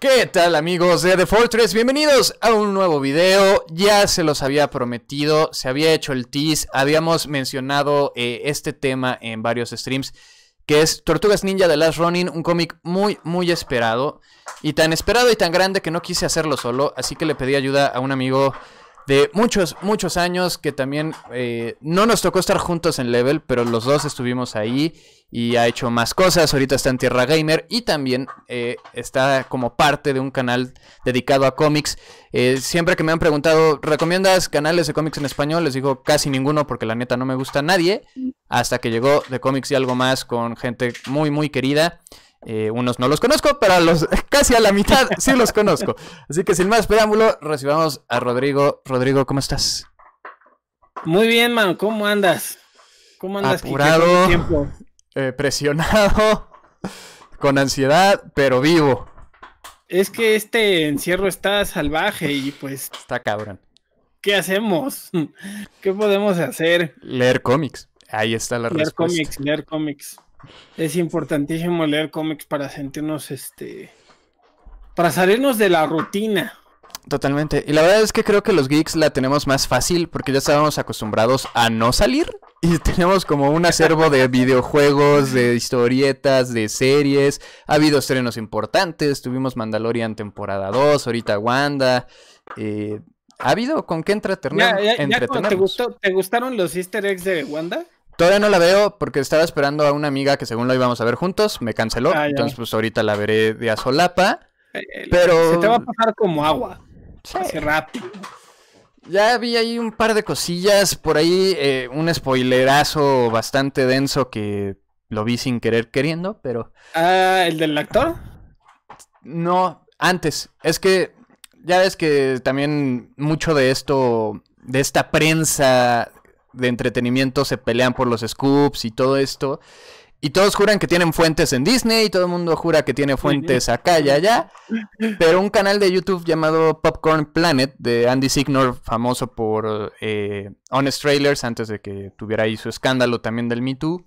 ¿Qué tal amigos de The Fortress? Bienvenidos a un nuevo video, ya se los había prometido, se había hecho el tease, habíamos mencionado eh, este tema en varios streams, que es Tortugas Ninja de Last Running, un cómic muy, muy esperado, y tan esperado y tan grande que no quise hacerlo solo, así que le pedí ayuda a un amigo de muchos, muchos años que también eh, no nos tocó estar juntos en Level, pero los dos estuvimos ahí y ha hecho más cosas. Ahorita está en Tierra Gamer y también eh, está como parte de un canal dedicado a cómics. Eh, siempre que me han preguntado, ¿recomiendas canales de cómics en español? Les digo casi ninguno porque la neta no me gusta nadie. Hasta que llegó de cómics y algo más con gente muy, muy querida. Eh, unos no los conozco, pero los, casi a la mitad sí los conozco. Así que sin más preámbulo, recibamos a Rodrigo. Rodrigo, ¿cómo estás? Muy bien, man. ¿Cómo andas? ¿Cómo andas? Apurado, eh, presionado, con ansiedad, pero vivo. Es que este encierro está salvaje y pues... Está cabrón. ¿Qué hacemos? ¿Qué podemos hacer? Leer cómics. Ahí está la respuesta. Leer cómics, leer cómics. Es importantísimo leer cómics para sentirnos, este, para salirnos de la rutina. Totalmente. Y la verdad es que creo que los geeks la tenemos más fácil porque ya estábamos acostumbrados a no salir y tenemos como un acervo de videojuegos, de historietas, de series. Ha habido estrenos importantes. Tuvimos Mandalorian temporada 2, ahorita Wanda. Eh, ha habido con qué entretener. Ya, Te, gustó, te, gustaron los easter eggs de Wanda? Todavía no la veo porque estaba esperando a una amiga que según lo íbamos a ver juntos, me canceló. Ah, entonces, pues ahorita la veré de a solapa. Eh, eh, pero... Se te va a pasar como agua. Sí. Hace rápido. Ya vi ahí un par de cosillas, por ahí eh, un spoilerazo bastante denso que lo vi sin querer queriendo, pero... Ah, ¿el del actor? No, antes. Es que ya ves que también mucho de esto, de esta prensa de entretenimiento se pelean por los scoops y todo esto. Y todos juran que tienen fuentes en Disney, y todo el mundo jura que tiene fuentes acá y allá. Pero un canal de YouTube llamado Popcorn Planet, de Andy Signor, famoso por eh, Honest Trailers, antes de que tuviera ahí su escándalo también del Me Too,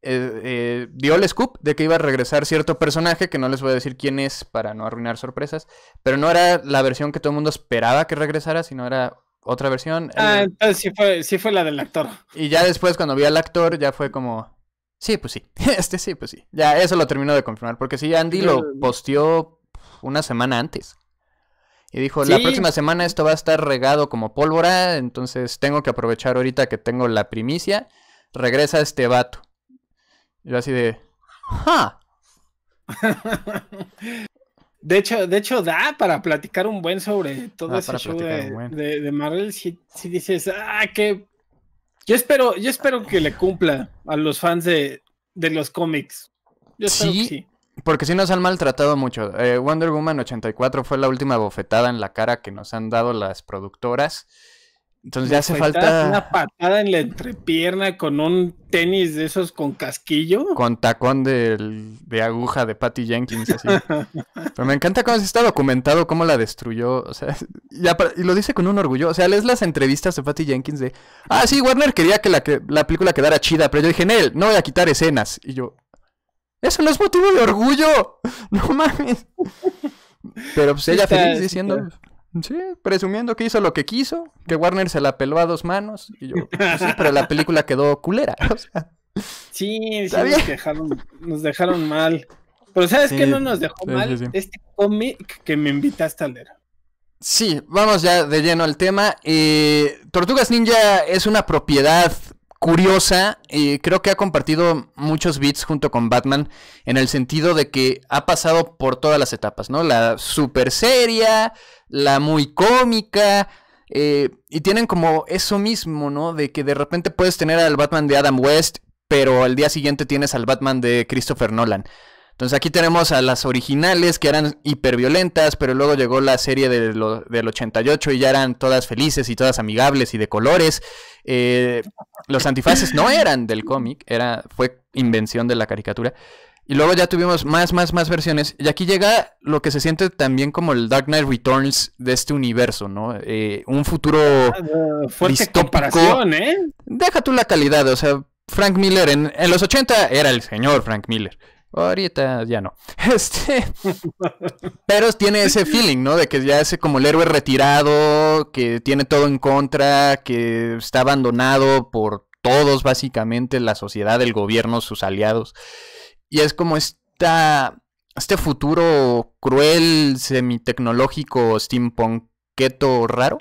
eh, eh, dio el scoop de que iba a regresar cierto personaje, que no les voy a decir quién es para no arruinar sorpresas. Pero no era la versión que todo el mundo esperaba que regresara, sino era otra versión. Ah, entonces sí fue, sí fue la del actor. Y ya después cuando vi al actor ya fue como, sí, pues sí, este sí, pues sí. Ya eso lo terminó de confirmar, porque sí, Andy lo posteó una semana antes. Y dijo, la próxima semana esto va a estar regado como pólvora, entonces tengo que aprovechar ahorita que tengo la primicia. Regresa este vato. Yo así de, ¡ja! De hecho, de hecho, da para platicar un buen sobre todo ese de, Marvel. Si, dices, ah, que. Yo espero, yo espero que le cumpla a los fans de, los cómics. ¿Sí? sí. Porque si nos han maltratado mucho. Eh, Wonder Woman 84 fue la última bofetada en la cara que nos han dado las productoras. Entonces ya hace falta. Una patada en la entrepierna con un tenis de esos con casquillo. Con tacón de, aguja de Patty Jenkins, así. Pero me encanta cómo se está documentado, cómo la destruyó. O sea, y, lo dice con un orgullo. O sea, lees las entrevistas de Patty Jenkins de. Ah, sí, Warner quería que la, que la película quedara chida, pero yo dije, Nel, no voy a quitar escenas. Y yo. Eso no es motivo de orgullo. No mames. Pero pues ella feliz diciendo. Sí, presumiendo que hizo lo que quiso, que Warner se la peló a dos manos, y yo, pues pero la película quedó culera, Sí, sí nos, dejaron, nos dejaron mal. Pero ¿sabes qué no nos dejó mal? este cómic que me invitaste a leer. Sí, vamos ya de lleno al tema. Eh, Tortugas Ninja es una propiedad curiosa, y eh, creo que ha compartido muchos beats junto con Batman en el sentido de que ha pasado por todas las etapas, ¿no? La super seria, la muy cómica, eh, y tienen como eso mismo, ¿no? De que de repente puedes tener al Batman de Adam West, pero al día siguiente tienes al Batman de Christopher Nolan. Entonces aquí tenemos a las originales que eran hiperviolentas, pero luego llegó la serie del 88 y ya eran todas felices y todas amigables y de colores. Eh, los antifaces no eran del cómic, era, fue invención de la caricatura. Y luego ya tuvimos más, más, más versiones. Y aquí llega lo que se siente también como el Dark Knight Returns de este universo, ¿no? Eh, un futuro ah, fuerte comparación, ¿eh? Deja tú la calidad, o sea, Frank Miller en, en los 80 era el señor Frank Miller. Ahorita ya no. Este. Pero tiene ese feeling, ¿no? De que ya es como el héroe retirado, que tiene todo en contra, que está abandonado por todos, básicamente, la sociedad, el gobierno, sus aliados. Y es como Este futuro cruel, semitecnológico, steampunketo raro,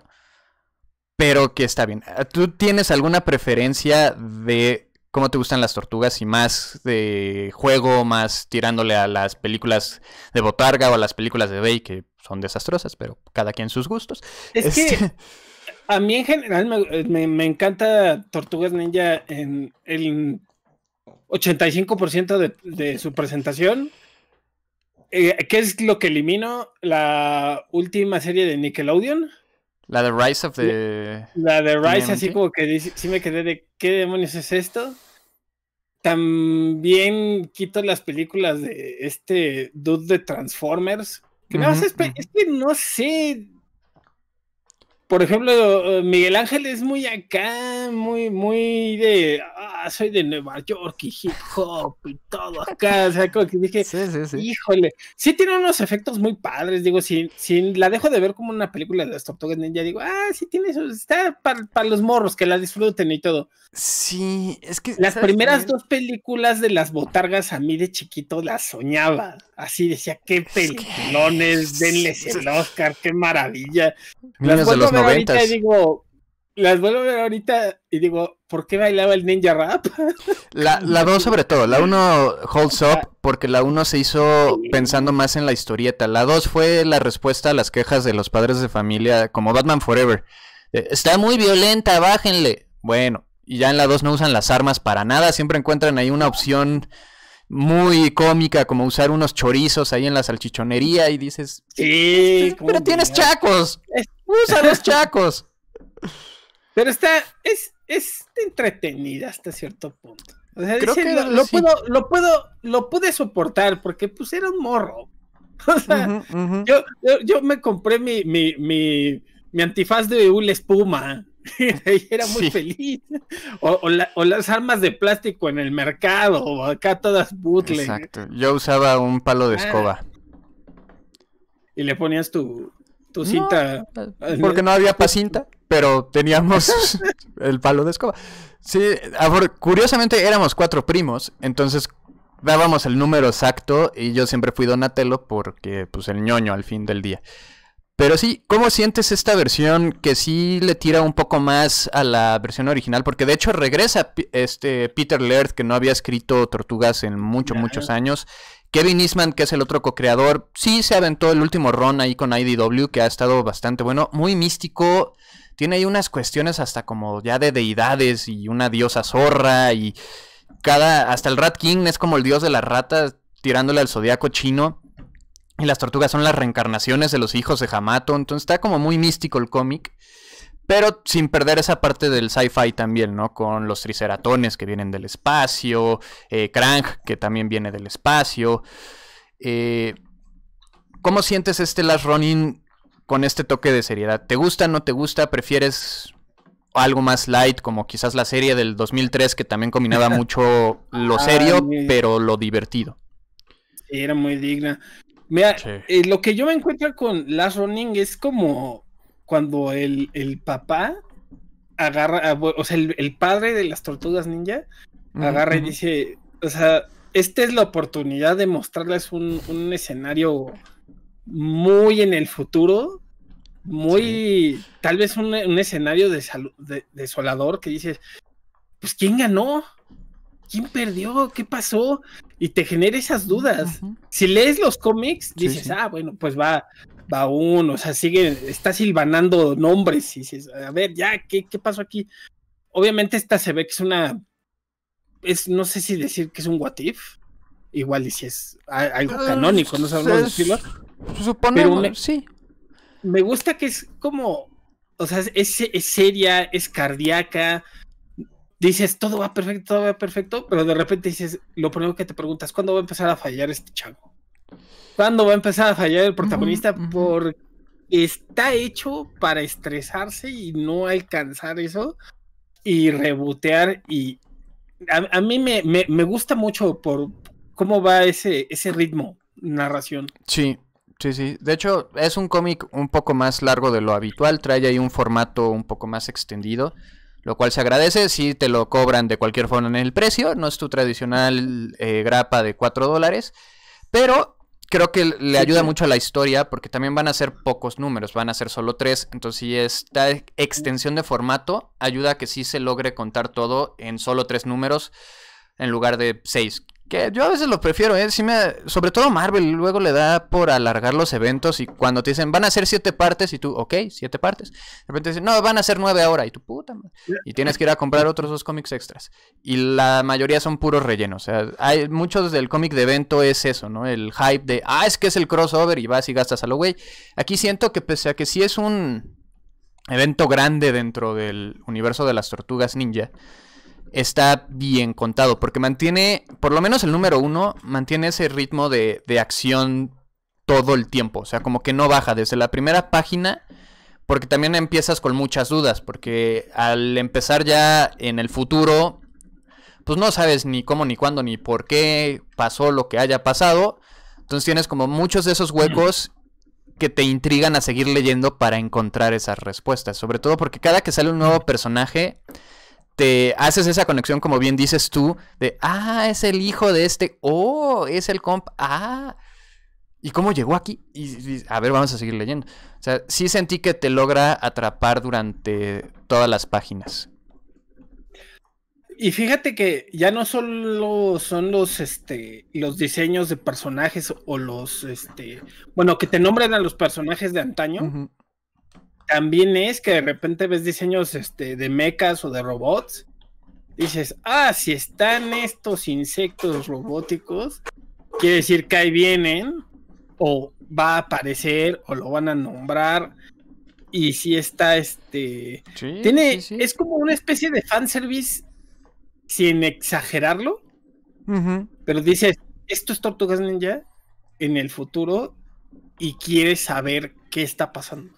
pero que está bien. ¿Tú tienes alguna preferencia de cómo te gustan las tortugas y más de juego, más tirándole a las películas de Botarga o a las películas de Bay, que son desastrosas, pero cada quien sus gustos. Es que este a mí en general me, encanta Tortugas Ninja en el 85% de, su presentación. Eh, ¿Qué es lo que elimino? La última serie de Nickelodeon. La de Rise of the. La de Rise, así como que sí me quedé de qué demonios es esto. También quito las películas de este dude de Transformers. no, es que no sé, por ejemplo, eh, Miguel Ángel es muy acá, muy, muy de, ah, soy de Nueva York y hip hop y todo acá, o sea, como que dije, híjole, sí tiene unos efectos muy padres, digo, si, si la dejo de ver como una película de las Tortugas Ninja, digo, ah, sí tiene eso, está para los morros que la disfruten y todo. Sí, es que... Las primeras dos películas de las botargas a mí de chiquito las soñaba, así decía, qué pelones! denles el Oscar, qué maravilla. Ahorita digo, las vuelvo a ver ahorita y digo, ¿por qué bailaba el ninja rap? La, la dos sobre todo, la uno holds up porque la uno se hizo pensando más en la historieta. La dos fue la respuesta a las quejas de los padres de familia como Batman Forever. Eh, Está muy violenta, bájenle. Bueno, y ya en la 2 no usan las armas para nada, siempre encuentran ahí una opción muy cómica, como usar unos chorizos ahí en la salchichonería y dices, sí, pero tienes chacos usa los chacos. Pero está, es, es entretenida hasta cierto punto. O lo, puedo, lo puedo, lo pude soportar porque pues era un morro. O sea, Yo, yo, me compré mi, mi, antifaz de una espuma y era muy feliz. O, las armas de plástico en el mercado, o acá todas bootleg. Exacto. Yo usaba un palo de ah. escoba. Y le ponías tu, cinta. porque no había pacinta, pero teníamos el palo de escoba. Sí, curiosamente éramos cuatro primos, entonces dábamos el número exacto y yo siempre fui Donatello porque pues el ñoño al fin del día. Pero sí, ¿cómo sientes esta versión que sí le tira un poco más a la versión original? Porque de hecho regresa este Peter Laird que no había escrito Tortugas en muchos, muchos años Kevin Eastman, que es el otro co-creador, sí se aventó el último run ahí con IDW, que ha estado bastante bueno, muy místico. Tiene ahí unas cuestiones hasta como ya de deidades y una diosa zorra y cada, hasta el Rat King es como el dios de las ratas tirándole al zodiaco chino. Y las tortugas son las reencarnaciones de los hijos de Hamato. Entonces está como muy místico el cómic. Pero sin perder esa parte del sci-fi también, ¿no? Con los triceratones que vienen del espacio, eh, Krang, que también viene del espacio. Eh, ¿Cómo sientes este Last Running con este toque de seriedad? ¿Te gusta, no te gusta? ¿Prefieres algo más light, como quizás la serie del 2003 que también combinaba mucho lo serio, pero lo divertido? Era muy digna. Mira, eh, lo que yo me encuentro con Last Running es como cuando el, papá agarra, ah, o sea, el, padre de las tortugas ninja agarra y dice, o sea, esta es la oportunidad de mostrarles un, escenario muy en el futuro, muy, tal vez un, escenario de, desolador que dices, pues ¿quién ganó? ¿Quién perdió? ¿Qué pasó? Y te genera esas dudas. Si lees los cómics, dices, ah, bueno, pues va, va uno, o sea, sigue, está silvanando nombres y dices, a ver, ya, ¿qué, qué pasó aquí? Obviamente esta se ve que es una, es, no sé si decir que es un what igual y si es algo pues, canónico, no sabemos decirlo. Suponemos, me, sí. Me gusta que es como, o sea, es, es seria, es cardíaca, dices, todo va perfecto, todo va perfecto, pero de repente dices, lo primero que te preguntas, ¿cuándo va a empezar a fallar este chavo. ¿Cuándo va a empezar a fallar el protagonista? Porque está hecho para estresarse y no alcanzar eso y rebotear y a, mí me, gusta mucho por cómo va ese, ese ritmo, narración. Sí, sí, sí. De hecho, es un cómic un poco más largo de lo habitual, trae ahí un formato un poco más extendido, lo cual se agradece, si te lo cobran de cualquier forma en el precio, no es tu tradicional eh, grapa de 4 dólares, pero creo que le ayuda mucho a la historia porque también van a ser pocos números, van a ser solo tres. Entonces, si esta extensión de formato ayuda a que sí se logre contar todo en solo tres números en lugar de seis, que yo a veces lo prefiero, ¿eh? sobre todo Marvel luego le da por alargar los eventos y cuando te dicen van a ser siete partes y tú, ok, siete partes. De repente dicen, no, van a ser nueve ahora y tú, puta madre. Y tienes que ir a comprar otros dos cómics extras. Y la mayoría son puros rellenos. O sea, hay muchos del cómic de evento es eso, ¿no? El hype de, ah, es que es el crossover y vas y gastas a lo güey. Aquí siento que pese a que sí es un evento grande dentro del universo de las tortugas ninja está bien contado, porque mantiene, por lo menos el número uno, mantiene ese ritmo de, de acción todo el tiempo, o sea, como que no baja desde la primera página, porque también empiezas con muchas dudas, porque al empezar ya en el futuro, pues no sabes ni cómo, ni cuándo, ni por qué pasó lo que haya pasado, entonces tienes como muchos de esos huecos que te intrigan a seguir leyendo para encontrar esas respuestas, sobre todo porque cada que sale un nuevo personaje, te haces esa conexión, como bien dices tú, de, ah, es el hijo de este, oh, es el comp, ah, ¿y cómo llegó aquí? Y, a ver, vamos a seguir leyendo. O sea, sí sentí que te logra atrapar durante todas las páginas. Y fíjate que ya no solo son los, este, los diseños de personajes o los, este, bueno, que te nombren a los personajes de antaño, también es que de repente ves diseños este, de mechas o de robots. Dices, ah, si están estos insectos robóticos, quiere decir que ahí vienen, o va a aparecer, o lo van a nombrar. Y si está este. tiene. Es como una especie de fanservice sin exagerarlo. Pero dices, esto es Tortugas Ninja en el futuro y quieres saber qué está pasando.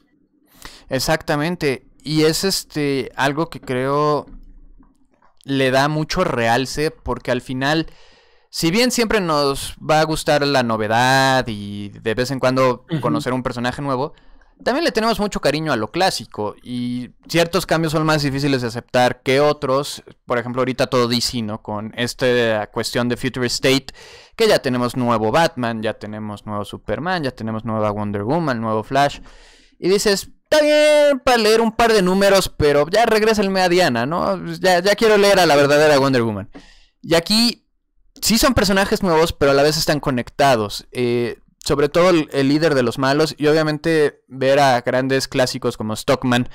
Exactamente. Y es este algo que creo le da mucho realce porque al final, si bien siempre nos va a gustar la novedad y de vez en cuando conocer un personaje nuevo, también le tenemos mucho cariño a lo clásico y ciertos cambios son más difíciles de aceptar que otros. Por ejemplo, ahorita todo DC, ¿no? Con esta cuestión de Future State, que ya tenemos nuevo Batman, ya tenemos nuevo Superman, ya tenemos nueva Wonder Woman, nuevo Flash. Y dices, está bien para leer un par de números, pero ya regresa el Diana, ¿no? Ya, ya quiero leer a la verdadera Wonder Woman. Y aquí sí son personajes nuevos, pero a la vez están conectados. Eh, sobre todo el, líder de los malos y obviamente ver a grandes clásicos como Stockman,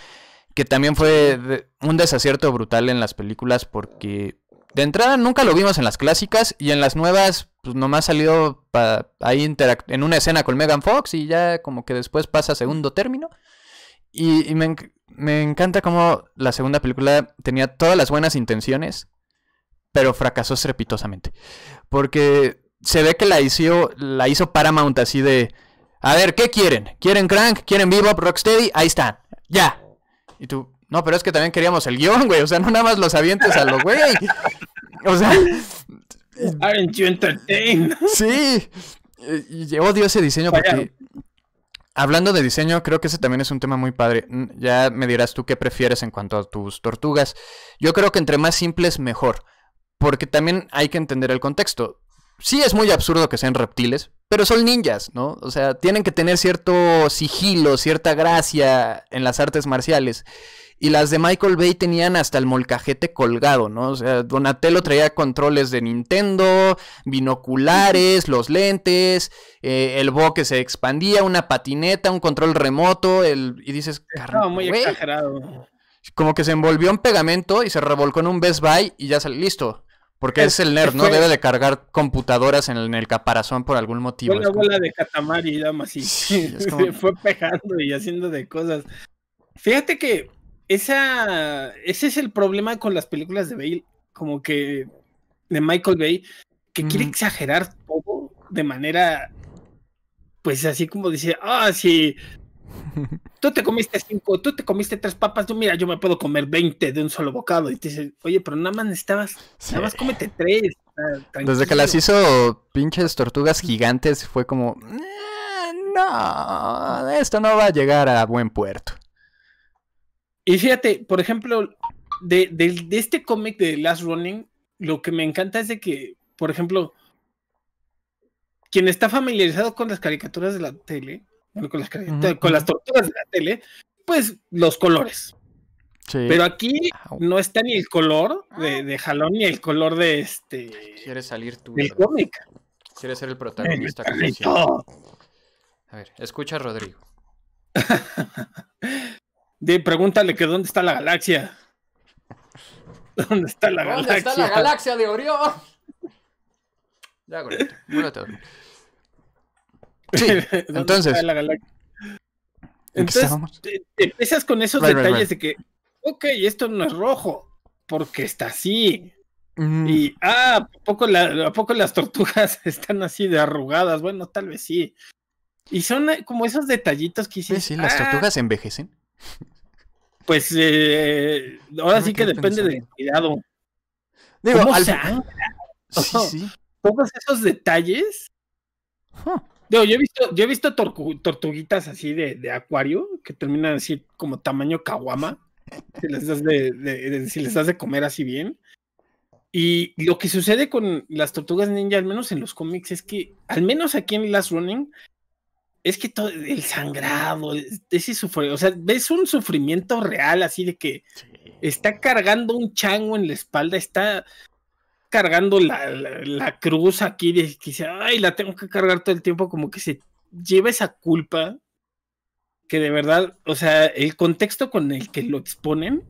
que también fue un desacierto brutal en las películas porque de entrada nunca lo vimos en las clásicas y en las nuevas pues nomás salió salido ahí en una escena con Megan Fox y ya como que después pasa a segundo término. Y, me, encanta cómo la segunda película tenía todas las buenas intenciones, pero fracasó estrepitosamente. Porque se ve que la hizo, la hizo Paramount así de... A ver, ¿qué quieren? ¿Quieren Crank? ¿Quieren Bebop? ¿Rocksteady? Ahí están. ¡Ya! Y tú... No, pero es que también queríamos el guión, güey. O sea, no nada más los avientes a los güey. O sea... Aren't you entertained? Sí. Y odio ese diseño porque... Hablando de diseño, creo que ese también es un tema muy padre. Mm, ya me dirás tú qué prefieres en cuanto a tus tortugas. Yo creo que entre más simples, mejor. Porque también hay que entender el contexto. Sí es muy absurdo que sean reptiles, pero son ninjas, ¿no? O sea, tienen que tener cierto sigilo, cierta gracia en las artes marciales y las de Michael Bay tenían hasta el molcajete colgado, ¿no? O sea, Donatello traía controles de Nintendo, binoculares, los lentes, eh, el bo que se expandía, una patineta, un control remoto, y dices, caramba, muy exagerado. Como que se envolvió en pegamento y se revolcó en un Best Buy y ya salió listo. Porque es, el nerd, ¿no? Debe de cargar computadoras en el, caparazón por algún motivo. Fue la abuela de Katamari, damas, y sí, fue pegando y haciendo de cosas. Fíjate que esa, ese es el problema con las películas de Bale, como que de Michael Bay, que quiere exagerar todo de manera, pues así como dice, ah, sí, tú te comiste cinco, tú te comiste tres papas, tú mira, yo me puedo comer veinte de un solo bocado. Y te dice oye, pero nada más estabas, nada más cómete tres. Desde que las hizo pinches tortugas gigantes, fue como, eh, no, esto no va a llegar a buen puerto. Y fíjate, por ejemplo, de, este cómic de Last Running, lo que me encanta es de que, por ejemplo, quien está familiarizado con las caricaturas de la tele, con las, torturas de la tele, pues los colores. Pero aquí no está ni el color ah. de, jalón ni el color de este. quiere salir tú. Del cómic. Quieres ser el protagonista. a ver, escucha a Rodrigo. De, pregúntale que dónde está la galaxia. ¿Dónde está la galaxia... ¿Dónde está la galaxia de Orión? Ya, Sí, entonces. La Entonces, empiezas con esos detalles de que, ok, esto no es rojo, porque está así. Mm. Y, ah, ¿a poco, las tortugas están así de arrugadas? Bueno, tal vez sí. Y son eh, como esos detallitos que hiciste. Sí, sí, las ah". tortugas envejecen. Pues eh, ahora sí que depende del cuidado. Digo, ¿Cómo sí, sí. Todos esos detalles. yo he visto, yo he visto tortuguitas así de, acuario que terminan así como tamaño kawama. si les das de, si les das de comer así bien. Y lo que sucede con las tortugas ninja, al menos en los cómics, es que, al menos aquí en Last Running, es que todo el sangrado, ese sufrimiento, o sea, ves un sufrimiento real así de que está cargando un chango en la espalda, está cargando la, la, cruz aquí, de que dice, ay, la tengo que cargar todo el tiempo, como que se lleva esa culpa, que de verdad, o sea, el contexto con el que lo exponen,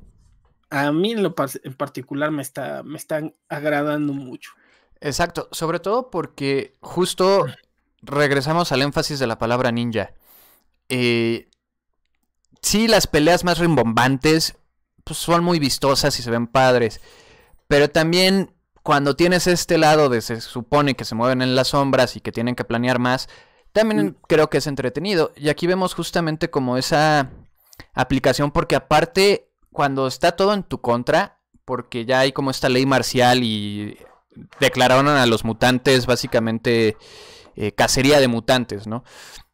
a mí en, lo en particular me está, me están agradando mucho. Exacto, sobre todo porque justo regresamos al énfasis de la palabra ninja. Eh, sí, las peleas más rimbombantes pues, son muy vistosas y se ven padres. Pero también cuando tienes este lado de se supone que se mueven en las sombras y que tienen que planear más, también mm. creo que es entretenido. Y aquí vemos justamente como esa aplicación, porque aparte, cuando está todo en tu contra, porque ya hay como esta ley marcial y declararon a los mutantes básicamente eh, cacería de mutantes, ¿no?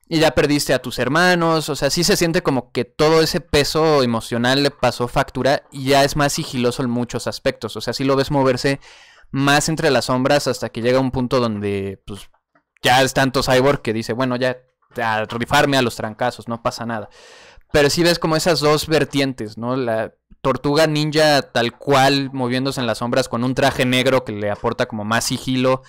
Y ya perdiste a tus hermanos, o sea, sí se siente como que todo ese peso emocional le pasó factura y ya es más sigiloso en muchos aspectos, o sea, sí lo ves moverse más entre las sombras hasta que llega un punto donde, pues, ya es tanto cyborg que dice, bueno, ya a rifarme a los trancazos, no pasa nada. Pero sí ves como esas dos vertientes, ¿no? La tortuga ninja tal cual moviéndose en las sombras con un traje negro que le aporta como más sigilo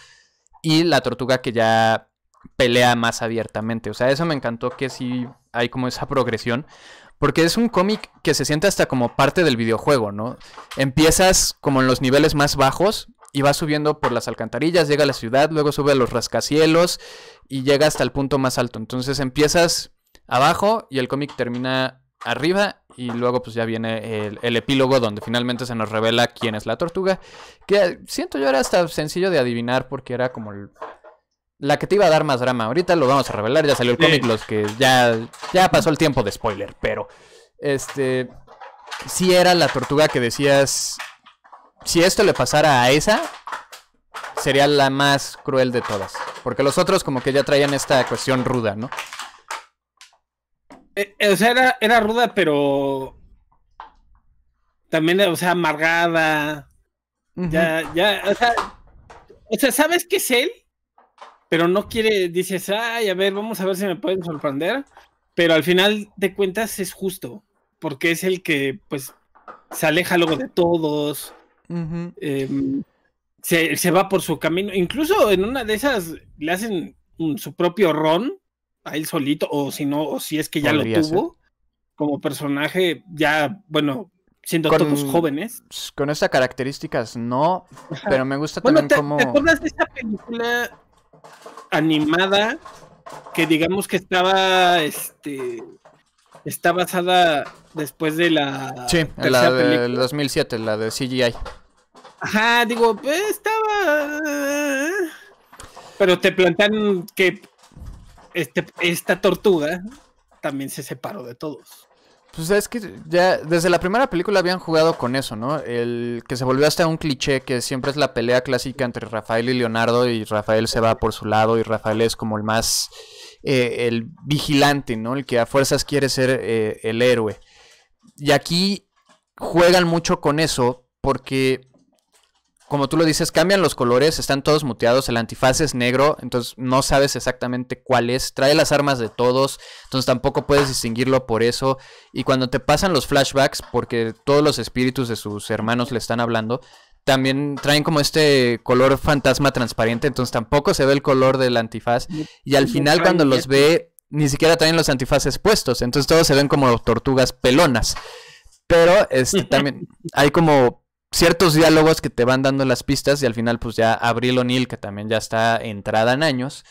y la tortuga que ya pelea más abiertamente. O sea, eso me encantó que sí hay como esa progresión. Porque es un cómic que se siente hasta como parte del videojuego, ¿no? Empiezas como en los niveles más bajos y va subiendo por las alcantarillas, llega a la ciudad, luego sube a los rascacielos y llega hasta el punto más alto. Entonces empiezas abajo y el cómic termina arriba y luego pues ya viene el, epílogo donde finalmente se nos revela quién es la tortuga, que siento yo era hasta sencillo de adivinar porque era como la que te iba a dar más drama. Ahorita lo vamos a revelar, ya salió el cómic, los que ya, ya pasó el tiempo de spoiler, pero este si era la tortuga que decías, si esto le pasara a esa, sería la más cruel de todas, porque los otros como que ya traían esta cuestión ruda, ¿no? Eh, eh, o sea, era, ruda, pero también, o sea, amargada. Ya, ya, o sea, o sea, sabes que es él, pero no quiere, dices, ay, a ver, vamos a ver si me pueden sorprender. Pero al final de cuentas es justo, porque es el que, pues, se aleja luego de todos. Em, se, va por su camino. Incluso en una de esas le hacen su propio ron a él solito, o si no, o si es que ya lo tuvo como personaje, ya, bueno, siendo todos jóvenes. Con estas características no, pero me gusta también como... ¿Te acuerdas de esa película animada que digamos que estaba, este... Está basada después de la... Sí, la del 2007, la de CGI. Ajá, digo, pues, estaba... Pero te plantan que este, esta tortuga también se separó de todos. Pues es que ya desde la primera película habían jugado con eso, ¿no? El que se volvió hasta un cliché que siempre es la pelea clásica entre Rafael y Leonardo y Rafael se va por su lado y Rafael es como el más, eh, el vigilante, ¿no? El que a fuerzas quiere ser eh, el héroe. Y aquí juegan mucho con eso porque como tú lo dices, cambian los colores, están todos muteados, el antifaz es negro, entonces no sabes exactamente cuál es, trae las armas de todos, entonces tampoco puedes distinguirlo por eso. Y cuando te pasan los flashbacks, porque todos los espíritus de sus hermanos le están hablando, también traen como este color fantasma transparente, entonces tampoco se ve el color del antifaz. Y al final cuando los ve, ni siquiera traen los antifaces puestos, entonces todos se ven como tortugas pelonas. Pero este, también hay como ciertos diálogos que te van dando las pistas y al final pues ya Abril O'Neill, que también ya está entrada en años,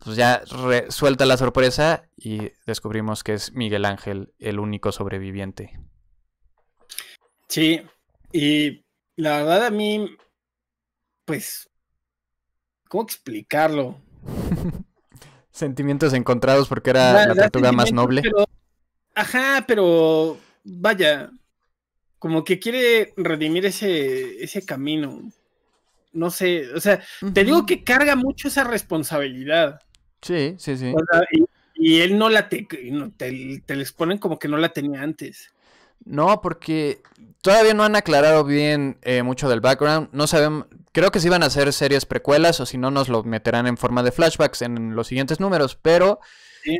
pues ya suelta la sorpresa y descubrimos que es Miguel Ángel el único sobreviviente. Sí, y la verdad a mí, pues, ¿cómo explicarlo? Sentimientos encontrados porque era la, tortuga más noble. ajá, pero vaya, como que quiere redimir ese, ese camino. No sé, o sea, te digo que carga mucho esa responsabilidad. Sí, sí, sí. y, él no la te, te, les ponen como que no la tenía antes. No, porque todavía no han aclarado bien eh, mucho del background. No sabemos. Creo que sí van a hacer series precuelas o si no nos lo meterán en forma de flashbacks en los siguientes números, pero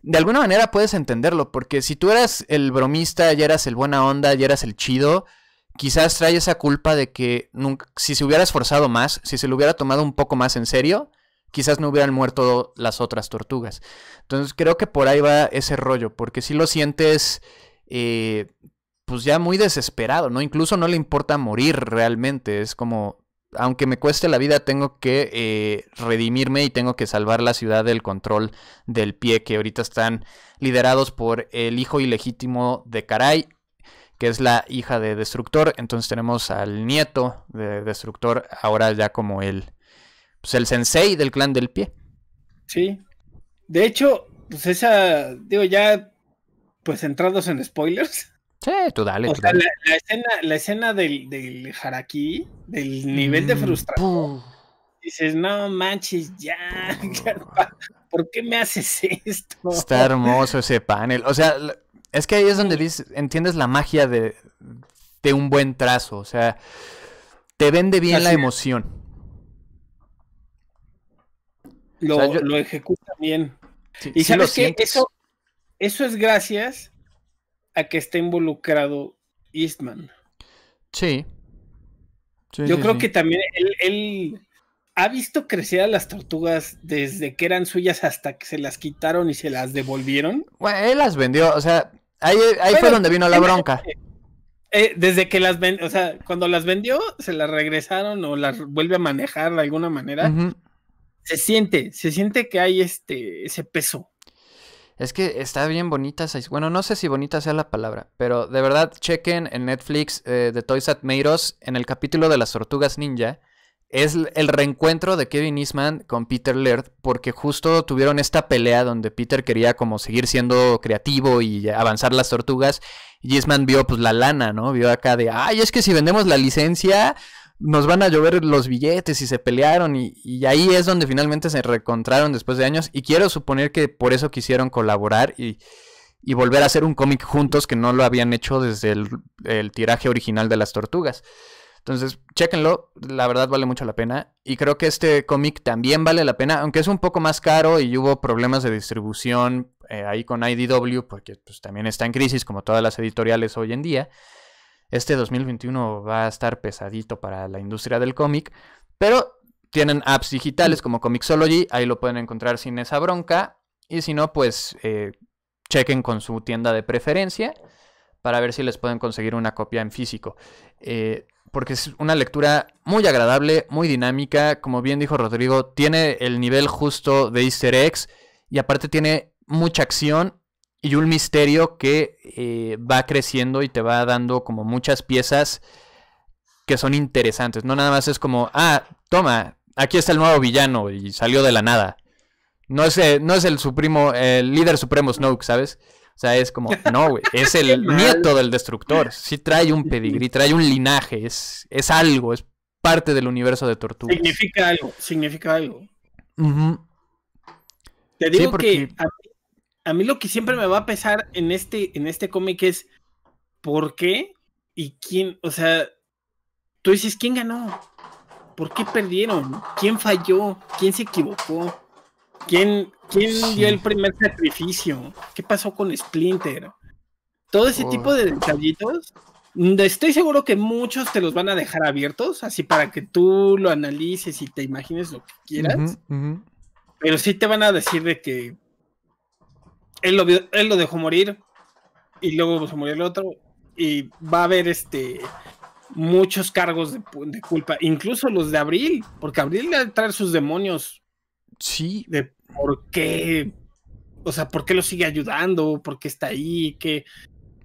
de alguna manera puedes entenderlo, porque si tú eras el bromista, ya eras el buena onda, ya eras el chido, quizás trae esa culpa de que si se hubiera esforzado más, si se lo hubiera tomado un poco más en serio, quizás no hubieran muerto las otras tortugas. Entonces creo que por ahí va ese rollo, porque si lo sientes, eh, pues ya muy desesperado, ¿no? Incluso no le importa morir realmente, es como, aunque me cueste la vida, tengo que eh, redimirme y tengo que salvar la ciudad del control del pie, que ahorita están liderados por el hijo ilegítimo de Caray, que es la hija de Destructor. Entonces tenemos al nieto de Destructor, ahora ya como el, pues, el sensei del clan del pie. Sí. De hecho, pues esa, digo, ya, pues entrados en spoilers, Sí, tú dale. tú dale. La, escena, la escena del, del del nivel de mm, frustración. Dices, no manches, ya, ¿por qué me haces esto? Está hermoso ese panel. O sea, es que ahí es donde dices, entiendes la magia de, de un buen trazo. O sea, te vende bien la emoción. Lo, ejecuta bien. y sabes que eso, eso es gracias que está involucrado Eastman. Sí. Yo creo que también él, ha visto crecer a las tortugas desde que eran suyas hasta que se las quitaron y se las devolvieron. Bueno, él las vendió, o sea, ahí, ahí fue donde vino la bronca. Eh, desde que las vendió, o sea, cuando las vendió, se las regresaron o las vuelve a manejar de alguna manera. Se siente, se siente que hay este, ese peso. Es que está bien bonita esa Bueno, no sé si bonita sea la palabra, pero de verdad chequen en Netflix de eh, Toys at Meiros en el capítulo de las tortugas ninja. Es el reencuentro de Kevin Eastman con Peter Laird, porque justo tuvieron esta pelea donde Peter quería como seguir siendo creativo y avanzar las tortugas. Y Eastman vio pues la lana, ¿no? Vio acá de, ay, es que si vendemos la licencia, nos van a llover los billetes y se pelearon y, ahí es donde finalmente se reencontraron después de años y quiero suponer que por eso quisieron colaborar y, volver a hacer un cómic juntos que no lo habían hecho desde el, tiraje original de las tortugas. Entonces, chéquenlo, la verdad vale mucho la pena. Y creo que este cómic también vale la pena, aunque es un poco más caro y hubo problemas de distribución eh, ahí con IDW, porque pues, también está en crisis como todas las editoriales hoy en día. Este 2021 va a estar pesadito para la industria del cómic, pero tienen apps digitales como Comixology, ahí lo pueden encontrar sin esa bronca. Y si no, pues eh, chequen con su tienda de preferencia para ver si les pueden conseguir una copia en físico. Eh, porque es una lectura muy agradable, muy dinámica. Como bien dijo Rodrigo, tiene el nivel justo de Easter eggs y aparte tiene mucha acción y un misterio que eh, va creciendo y te va dando como muchas piezas que son interesantes. No nada más es como, ah, toma, aquí está el nuevo villano y salió de la nada. No es, eh, no es el supremo, el líder supremo Snoke, ¿sabes? O sea, es como, no, güey, es el nieto del destructor. Sí trae un pedigrí, trae un linaje, es, es algo, es parte del universo de Tortuga. Significa algo, significa algo. Te digo que a mí lo que siempre me va a pesar en este, en este cómic es por qué y quién, o sea, tú dices, ¿quién ganó? ¿Por qué perdieron? ¿Quién falló? ¿Quién se equivocó? ¿Quién, dio el primer sacrificio? ¿Qué pasó con Splinter? Todo ese tipo de detallitos, mm, estoy seguro que muchos te los van a dejar abiertos, así para que tú lo analices y te imagines lo que quieras. Pero sí te van a decir de que él lo, dejó morir y luego se murió el otro y va a haber este muchos cargos de, culpa, incluso los de Abril, porque Abril le va a traer sus demonios. Sí. De por qué, o sea, por qué lo sigue ayudando, por qué está ahí, qué,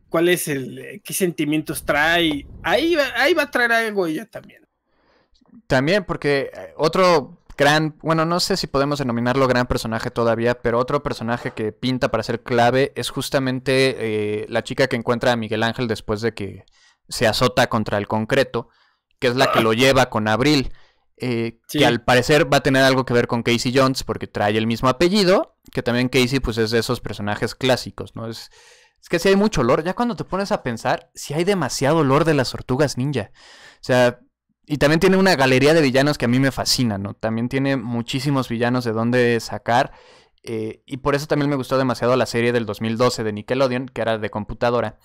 cuál es el, qué sentimientos trae. Ahí, ahí va a traer algo ella también. También, porque eh, otro gran, bueno, no sé si podemos denominarlo gran personaje todavía, pero otro personaje que pinta para ser clave es justamente eh, la chica que encuentra a Miguel Ángel después de que se azota contra el concreto, que es la que lo lleva con Abril, eh, que al parecer va a tener algo que ver con Casey Jones porque trae el mismo apellido, que también Casey pues es de esos personajes clásicos, ¿no? Es, es que si hay mucho olor, ya cuando te pones a pensar, si hay demasiado olor de las tortugas ninja. O sea, y también tiene una galería de villanos que a mí me fascina, ¿no? También tiene muchísimos villanos de dónde sacar. Eh, y por eso también me gustó demasiado la serie del 2012 de Nickelodeon, que era de computadora.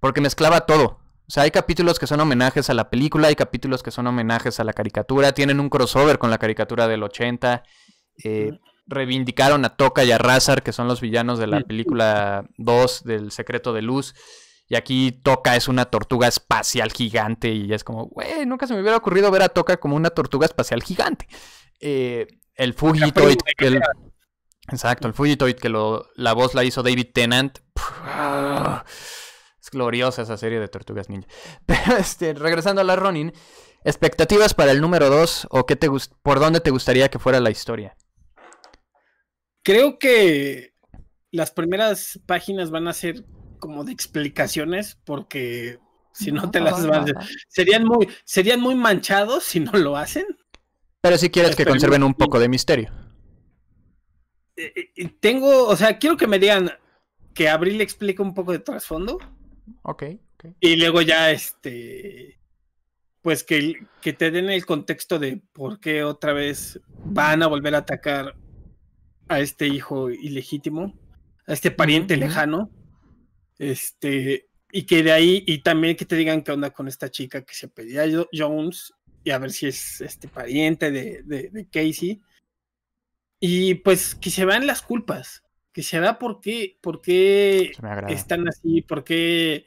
Porque mezclaba todo. O sea, hay capítulos que son homenajes a la película, hay capítulos que son homenajes a la caricatura, tienen un crossover con la caricatura del 80. Eh, reivindicaron a Toca y a Razar, que son los villanos de la película 2 del Secreto de Luz. Y aquí Toca es una tortuga espacial gigante y es como, güey, nunca se me hubiera ocurrido ver a Toca como una tortuga espacial gigante. Eh, el Fujitoid... exacto, el Fujitoid que la voz la hizo David Tennant. Es gloriosa esa serie de tortugas ninja. Pero este, regresando a la Ronin, expectativas para el número 2 o qué te por dónde te gustaría que fuera la historia. Creo que las primeras páginas van a ser como de explicaciones porque si no, te las van serían muy serían muy manchados si no lo hacen. Pero si quieres que conserven un poco de misterio. Eh, eh, tengo, o sea, quiero que me digan que Abril explique un poco de trasfondo. Ok, Y luego ya este pues que, que te den el contexto de por qué otra vez van a volver a atacar a este hijo ilegítimo, a este pariente lejano. Este, y que de ahí, y también que te digan qué onda con esta chica que se pedía Jones, y a ver si es este pariente de, de, Casey. Y pues que se vean las culpas, que se vea por qué, por qué están así, por qué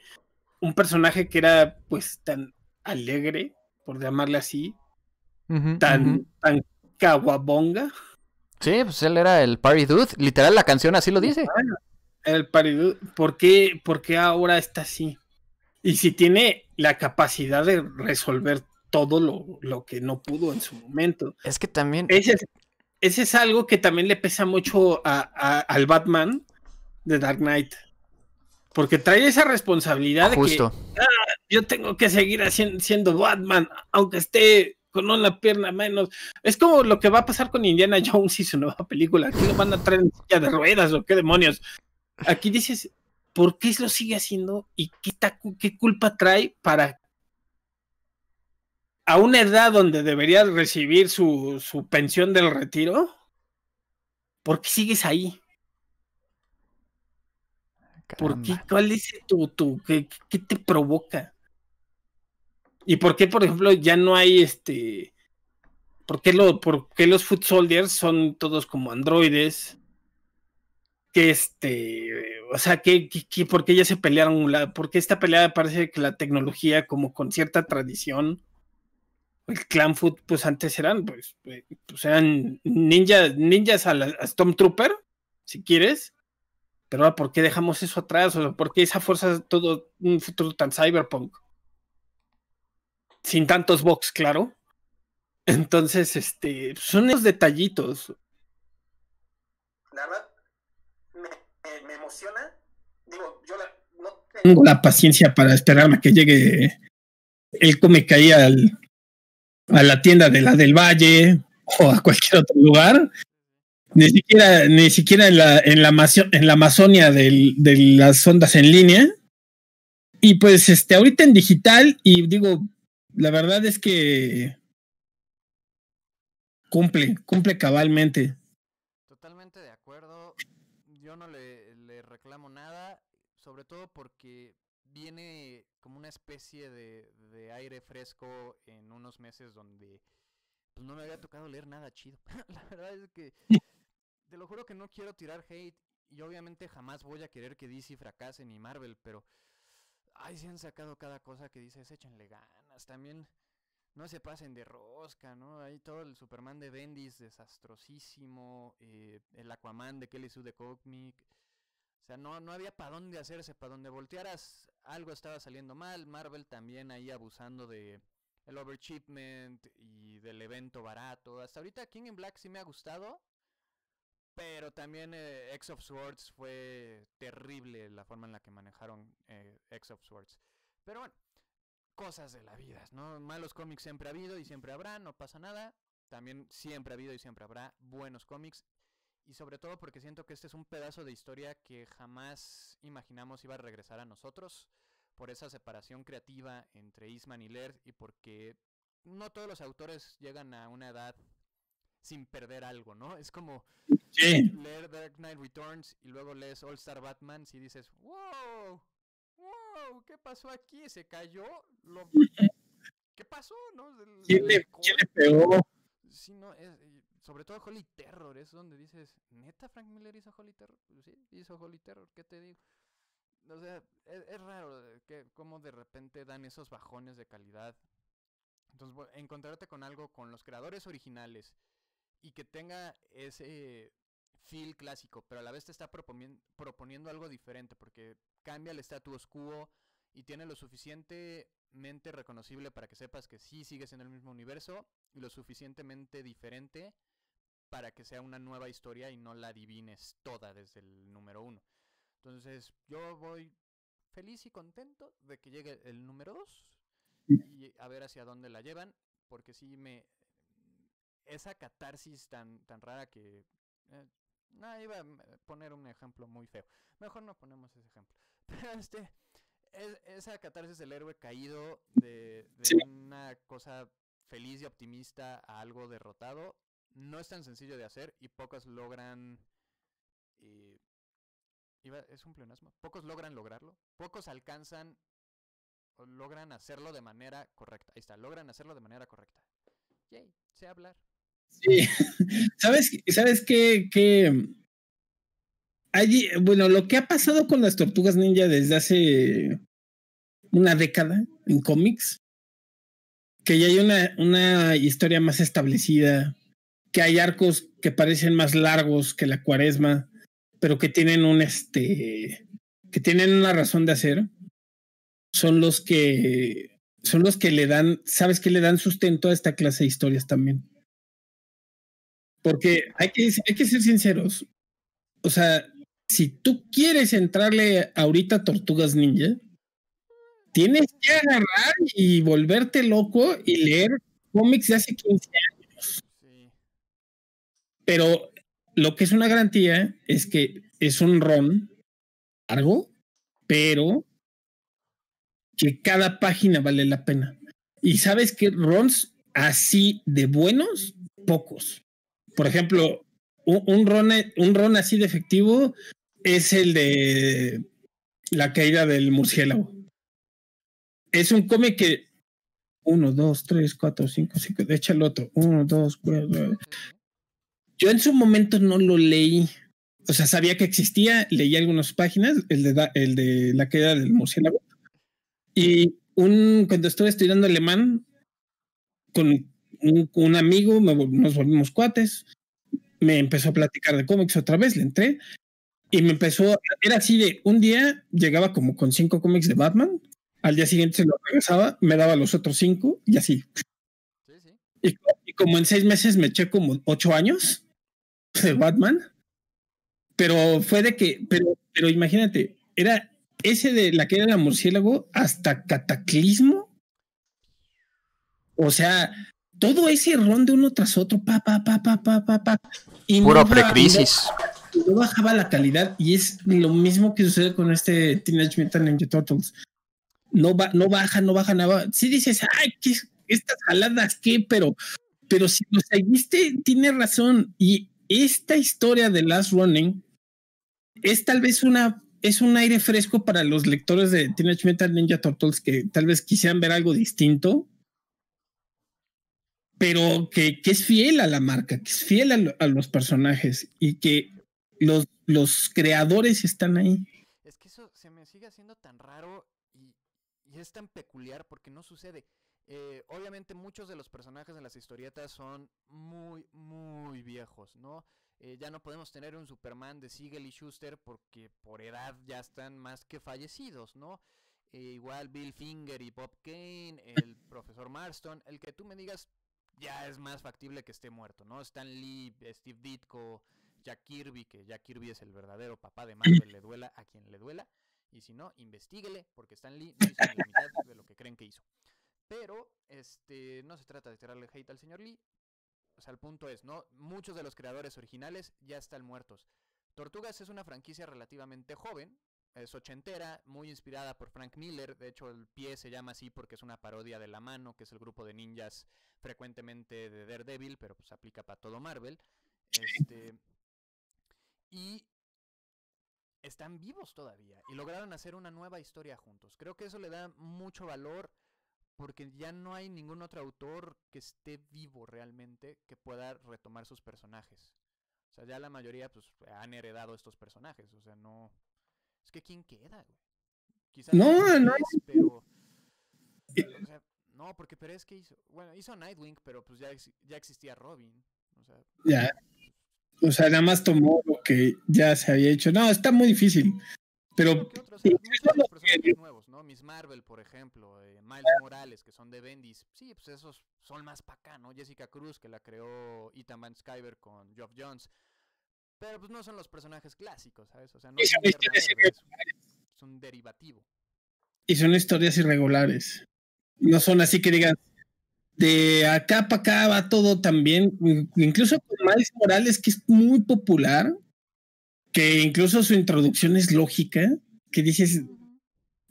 un personaje que era pues tan alegre, por llamarle así, tan, tan caguabonga. Sí, pues él era el party dude, literal la canción así lo dice. El ¿por qué, ahora está así? Y si tiene la capacidad de resolver todo lo, que no pudo en su momento. Es que también. Ese es, algo que también le pesa mucho a, al Batman de Dark Knight. Porque trae esa responsabilidad de que ah, yo tengo que seguir haciendo, siendo Batman, aunque esté con una pierna menos. Es como lo que va a pasar con Indiana Jones y su nueva película. Aquí lo van a traer en silla de ruedas o qué demonios aquí dices, ¿por qué lo sigue haciendo? ¿Y qué, qué culpa trae para a una edad donde debería recibir su, su pensión del retiro? ¿Por qué sigues ahí? ¿Por qué? ¿Cuál es tu, tu qué, qué, te provoca? ¿Y por qué, por ejemplo, ya no hay este... ¿Por qué, lo, por qué los foot soldiers son todos como androides? que este, o sea, que, que, por qué ya se pelearon, la, porque esta pelea parece que la tecnología como con cierta tradición, el clan food pues antes eran, pues, eh, pues eran ninjas, ninjas a, Stormtrooper, si quieres, pero ahora por qué dejamos eso atrás, o sea, por qué esa fuerza todo un futuro tan cyberpunk, sin tantos box, claro. Entonces, este, son esos detallitos. ¿La digo, yo no tengo la paciencia para esperarme que llegue el come ahí a la tienda de la del Valle o a cualquier otro lugar. Ni siquiera, ni siquiera en la, en la, en la Amazonia de las ondas en línea. Y pues este, ahorita en digital, y digo, la verdad es que cumple, cumple cabalmente. que viene como una especie de, aire fresco en unos meses donde pues, no me había tocado leer nada chido. la verdad es que te lo juro que no quiero tirar hate y obviamente jamás voy a querer que DC fracase ni Marvel, pero ay, se han sacado cada cosa que dices, échenle ganas también. No se pasen de rosca, ¿no? Ahí todo el Superman de Bendis, desastrosísimo. Eh, el Aquaman de Kelly Sue de comic o sea, no, había para dónde hacerse, para dónde voltearas, algo estaba saliendo mal. Marvel también ahí abusando de el overshipment y del evento barato. Hasta ahorita King in Black sí me ha gustado, pero también eh, X of Swords fue terrible la forma en la que manejaron eh, X of Swords. Pero bueno, cosas de la vida, ¿no? Malos cómics siempre ha habido y siempre habrá, no pasa nada. También siempre ha habido y siempre habrá buenos cómics y sobre todo porque siento que este es un pedazo de historia que jamás imaginamos iba a regresar a nosotros por esa separación creativa entre Eastman y Laird y porque no todos los autores llegan a una edad sin perder algo, ¿no? Es como leer Dark Knight Returns y luego lees All Star Batman y dices, wow, wow, ¿qué pasó aquí? ¿Se cayó? ¿Qué pasó? ¿No? le, ¿Quién le pegó? Sí, no, es, sobre todo Holy Terror, es donde dices, neta, Frank Miller hizo Holy Terror. Pues sí, hizo Holy Terror, ¿qué te digo? O sea, e, es, raro eh, que cómo de repente dan esos bajones de calidad. Entonces, encontrarte con algo con los creadores originales y que tenga ese feel clásico, pero a la vez te está proponiendo, proponiendo algo diferente porque cambia el status quo y tiene lo suficiente mente reconocible para que sepas que sí sigues en el mismo universo y lo suficientemente diferente para que sea una nueva historia y no la adivines toda desde el número uno. Entonces yo voy feliz y contento de que llegue el número dos y a ver hacia dónde la llevan, porque si me... Esa catarsis tan, tan rara que... no, eh, ah, iba a poner un ejemplo muy feo. Mejor no ponemos ese ejemplo. Pero este, esa esa catarsis del héroe caído de, una cosa feliz y optimista a algo derrotado no es tan sencillo de hacer y pocos logran. Eh, es un pleonasmo. Pocos logran lograrlo. Pocos alcanzan o logran hacerlo de manera correcta. Ahí está, logran hacerlo de manera correcta. Yay, sé hablar. Sí. ¿Sabes, ¿sabes que qué, bueno, lo que ha pasado con las tortugas ninja desde hace una década en cómics, que ya hay una, una historia más establecida, que hay arcos que parecen más largos que la cuaresma, pero que tienen un este que tienen una razón de hacer. Son los que son los que le dan, sabes que le dan sustento a esta clase de historias también. Porque hay que, hay que ser sinceros. O sea, si tú quieres entrarle ahorita a Tortugas Ninja, tienes que agarrar y volverte loco y leer cómics de hace 15 años. Pero lo que es una garantía es que es un ron largo, pero que cada página vale la pena. Y sabes que rons así de buenos, pocos. Por ejemplo, un, ron, así de efectivo es el de la caída del murciélago. Es un cómic que. Uno, dos, tres, cuatro, cinco, cinco. Echa el otro. Uno, dos, cuatro. Yo en su momento no lo leí. O sea, sabía que existía, leí algunas páginas, el de, el de la caída del murciélago. Y un, cuando estuve estudiando alemán, con un amigo, nos volvimos cuates me empezó a platicar de cómics otra vez, le entré y me empezó, era así de, un día llegaba como con cinco cómics de Batman, al día siguiente se lo regresaba, me daba los otros cinco y así. Y, como en seis meses me eché como ocho años de Batman, pero fue de que, pero, pero imagínate, era ese de la que era la murciélago hasta cataclismo. O sea, todo ese ron de uno tras otro, pa, pa, pa, pa, pa, pa, pa. Puro no precrisis. No, bajaba la calidad y es lo mismo que sucede con este Teenage Mutant Ninja Turtles. No, no baja, no baja nada. Si dices, ay, ¿qué, estas jaladas, ¿qué? Pero, pero si lo seguiste, tiene razón. Y esta historia de Last Running es tal vez una es un aire fresco para los lectores de Teenage Mutant Ninja Turtles que tal vez quisieran ver algo distinto pero que, es fiel a la marca, que es fiel a, los personajes y que los, los, creadores están ahí. Es que eso se me sigue haciendo tan raro y, es tan peculiar porque no sucede. Eh, obviamente muchos de los personajes de las historietas son muy, muy viejos, ¿no? Eh, ya no podemos tener un Superman de Siegel y Schuster porque por edad ya están más que fallecidos, ¿no? Eh, igual Bill Finger y Bob Kane, el profesor Marston, el que tú me digas, ya es más factible que esté muerto, ¿no? Stan Lee, Steve Ditko, Jack Kirby, que Jack Kirby es el verdadero papá de Marvel, le duela a quien le duela. Y si no, investiguele porque Stan Lee no hizo la mitad de lo que creen que hizo. Pero, este, no se trata de tirarle hate al señor Lee. O sea, el punto es, ¿no? Muchos de los creadores originales ya están muertos. Tortugas es una franquicia relativamente joven, es ochentera, muy inspirada por Frank Miller. De hecho, el pie se llama así porque es una parodia de La Mano, que es el grupo de ninjas frecuentemente de Daredevil, pero pues aplica para todo Marvel. Este, y están vivos todavía y lograron hacer una nueva historia juntos. Creo que eso le da mucho valor porque ya no hay ningún otro autor que esté vivo realmente que pueda retomar sus personajes. O sea, ya la mayoría pues, han heredado estos personajes, o sea, no, es que ¿quién queda, güey? no, no. no. Pero, eh, no, porque es que hizo. Bueno, hizo Nightwing, pero pues ya, ya existía Robin. O sea, ya. O sea, nada más este tomó lo que ya se había hecho. No, está muy difícil. Pero. nuevos, ¿no? Miss Marvel, por ejemplo. Eh, Miles Morales, que son de Bendis. Sí, pues esos son más para acá, ¿no? Jessica Cruz, que la creó Ethan Van Skyver con Geoff Jones. Pues, no son los personajes clásicos, O sea, no y son, historias irregulares. Y son historias irregulares. No son así que digan, de acá para acá va todo también. Incluso con Miles Morales, que es muy popular, que incluso su introducción es lógica, que dices,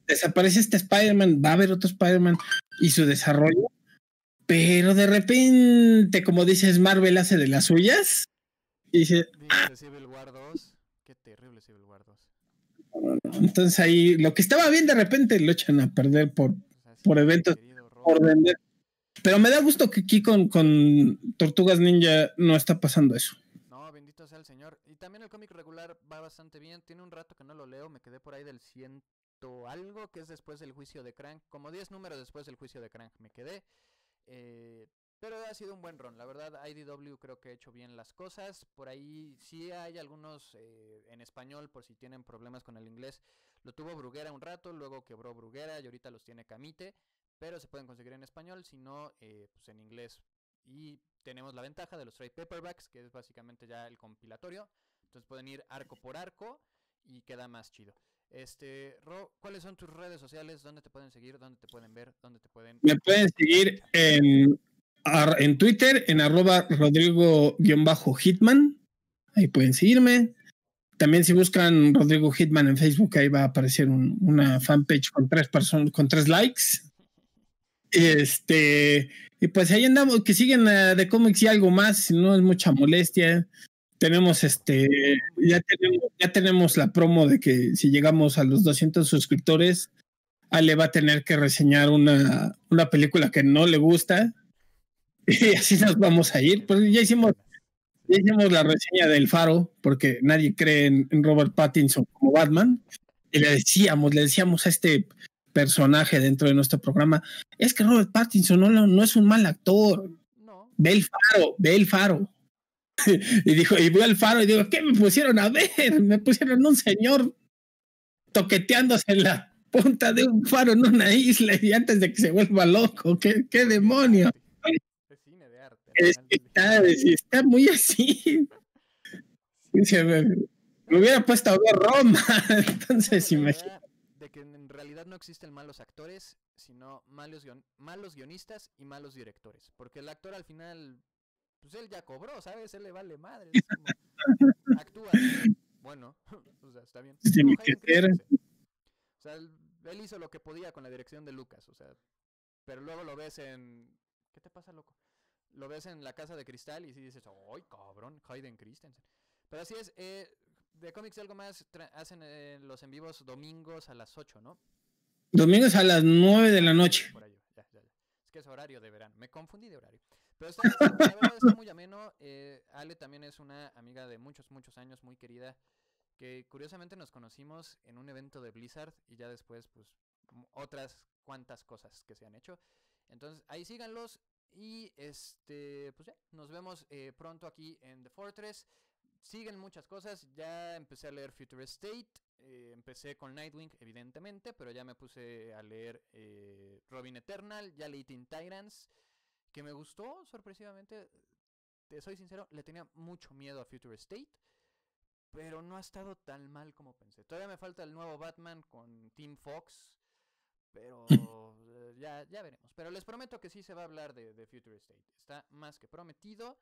desaparece este Spider-Man, va a haber otro Spider-Man y su desarrollo. Pero de repente, como dices, Marvel hace de las suyas dice Entonces ahí lo que estaba bien de repente lo echan a perder por, por eventos, Pero me da gusto que aquí con, Tortugas Ninja no está pasando eso. No, bendito sea el señor. Y también el cómic regular va bastante bien. Tiene un rato que no lo leo, me quedé por ahí del ciento algo, que es después del juicio de Crank. Como 10 números después del juicio de Crank me quedé. Eh, pero ha sido un buen run, la verdad IDW creo que ha hecho bien las cosas, por ahí sí hay algunos eh, en español por si tienen problemas con el inglés, lo tuvo Bruguera un rato, luego quebró Bruguera y ahorita los tiene Camite, pero se pueden conseguir en español, si no, eh, pues en inglés. Y tenemos la ventaja de los trade paperbacks, que es básicamente ya el compilatorio, entonces pueden ir arco por arco y queda más chido. Este, Ro, ¿cuáles son tus redes sociales? ¿Dónde te pueden seguir? ¿Dónde te pueden ver? ¿Dónde te pueden... Me pueden seguir en en Twitter, en arroba Rodrigo-Hitman. Ahí pueden seguirme. También si buscan Rodrigo Hitman en Facebook, ahí va a aparecer una fanpage con tres personas, con tres likes. Este, y pues ahí andamos, que siguen eh, de cómics y algo más, si no es mucha molestia. Tenemos este, ya tenemos, ya tenemos la promo de que si llegamos a los 200 suscriptores, Ale va a tener que reseñar una, una película que no le gusta Y así nos vamos a ir. Pues ya hicimos, hicimos la reseña del faro, porque nadie cree en, Robert Pattinson como Batman. Y le decíamos, le decíamos a este personaje dentro de nuestro programa, es que Robert Pattinson no, no es un mal actor. No. Ve el faro, ve el faro. y dijo, y veo el faro y digo, ¿qué me pusieron a ver? Me pusieron un señor toqueteándose en la punta de un faro en una isla y antes de que se vuelva loco, ¿qué, qué demonio? está, muy así. Me hubiera puesto a ver Roma, entonces imagínate. De que en realidad no existen malos actores, sino malos, malos guionistas y malos directores. Porque el actor al final, pues él ya cobró, ¿sabes? Él le vale madre. actúa. Bueno, o sea, está bien. o sea, él hizo lo que podía con la dirección de Lucas, o sea, pero luego lo ves en... ¿Qué te pasa, loco? lo ves en la casa de cristal y sí dices, ¡ay, cabrón! Hayden Christensen. Pero así es, eh, de cómics algo más hacen eh, los en vivos domingos a las 8, ¿no? Domingos a las 9 de la noche. Es que es horario de verano, me confundí de horario. Pero está, muy ameno. Eh, Ale también es una amiga de muchos, muchos años, muy querida, que curiosamente nos conocimos en un evento de Blizzard y ya después, pues, otras cuantas cosas que se han hecho. Entonces, ahí síganlos. Y este, pues ya, nos vemos eh, pronto aquí en The Fortress. Siguen muchas cosas. Ya empecé a leer Future State. Eh, empecé con Nightwing, evidentemente, pero ya me puse a leer eh, Robin Eternal. Ya leí Teen Tyrants, que me gustó sorpresivamente. Te soy sincero, le tenía mucho miedo a Future State, pero no ha estado tan mal como pensé. Todavía me falta el nuevo Batman con Tim Fox pero eh, ya, ya veremos. Pero les prometo que sí se va a hablar de, Future State. Está más que prometido.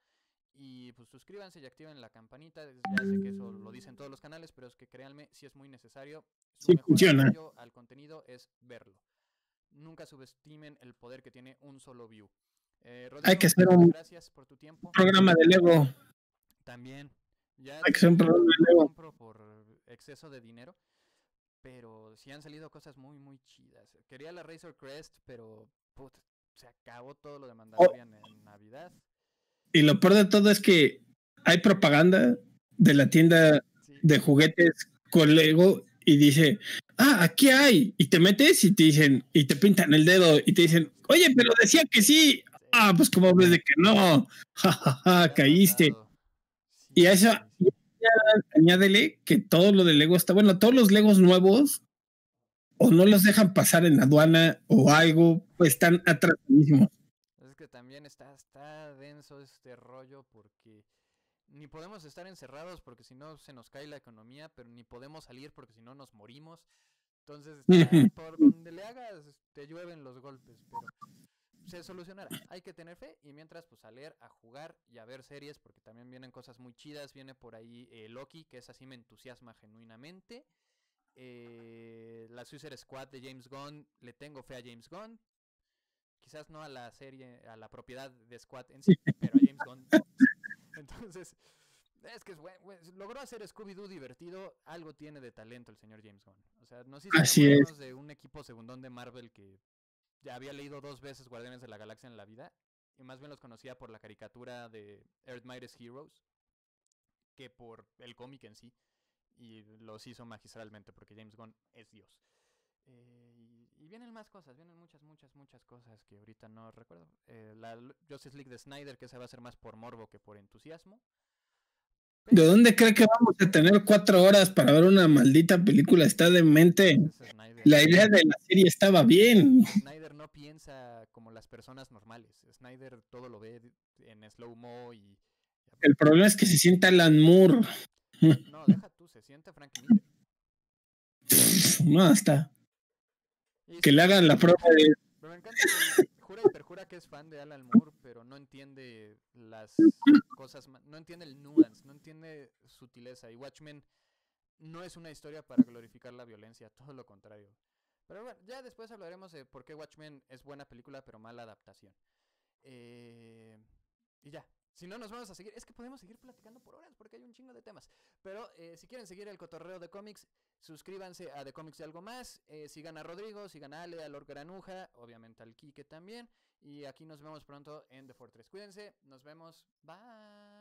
Y pues suscríbanse y activen la campanita. Ya sé que eso lo dicen todos los canales, pero es que créanme, si es muy necesario. Su sí, mejor al contenido es verlo. Nunca subestimen el poder que tiene un solo view. Eh, Hay que hacer un gracias por tu tiempo. programa de Lego. También. Ya Hay que hacer un programa de Lego. Por exceso de dinero. Pero sí han salido cosas muy, muy chidas. Quería la Razor Crest, pero se acabó todo lo de en oh. Navidad. Y lo peor de todo es que hay propaganda de la tienda de juguetes con Lego y dice, ah, aquí hay. Y te metes y te dicen, y te pintan el dedo y te dicen, oye, pero decía que sí. Ah, pues como ves de que no. Ja, caíste. Y a eso, añádele que todo lo de Lego está bueno, todos los Legos nuevos o no los dejan pasar en la aduana o algo, pues están atrasadísimos. Pues es que también está, está denso este rollo porque ni podemos estar encerrados porque si no se nos cae la economía, pero ni podemos salir porque si no nos morimos. Entonces, por donde le hagas, te llueven los golpes, pero se solucionará. Hay que tener fe y mientras, pues a leer, a jugar y a ver series, porque también vienen cosas muy chidas. Viene por ahí eh, Loki, que es así me entusiasma genuinamente. Eh, la Suicide Squad de James Gunn, le tengo fe a James Gunn. Quizás no a la serie, a la propiedad de Squad en sí, pero a James Gunn. Entonces, es que es bueno, logró hacer Scooby-Doo divertido. Algo tiene de talento el señor James Gunn. O sea, no sé de un equipo segundón de Marvel que ya había leído dos veces Guardianes de la Galaxia en la vida. Y más bien los conocía por la caricatura de Earth as Heroes que por el cómic en sí. Y los hizo magistralmente porque James Gunn es Dios. Eh, y, vienen más cosas, vienen muchas, muchas, muchas cosas que ahorita no recuerdo. Eh, la Justice League de Snyder, que se va a hacer más por morbo que por entusiasmo. ¿De dónde cree que vamos a tener cuatro horas para ver una maldita película? Está demente. La idea de la serie estaba bien. Snyder no piensa como las personas normales. Snyder todo lo ve en slow-mo y... El problema es que se sienta Alan Moore. No, deja tú, se sienta Frank Miller. no, hasta. Que le hagan la prueba de... Pero me encanta perjura que es fan de Alan Moore, pero no entiende las cosas, no entiende el nuance, no entiende sutileza. Y Watchmen no es una historia para glorificar la violencia, todo lo contrario. Pero bueno, ya después hablaremos de por qué Watchmen es buena película, pero mala adaptación. Eh, y ya, si no, nos vamos a seguir. Es que podemos seguir platicando por horas porque hay un chingo de temas. Pero eh, si quieren seguir el cotorreo de cómics, suscríbanse a The Comics y Algo Más. Eh, sigan a Rodrigo, sigan a Ale, a Lord Granuja, obviamente al Quique también. Y aquí nos vemos pronto en The Fortress. Cuídense, nos vemos. Bye.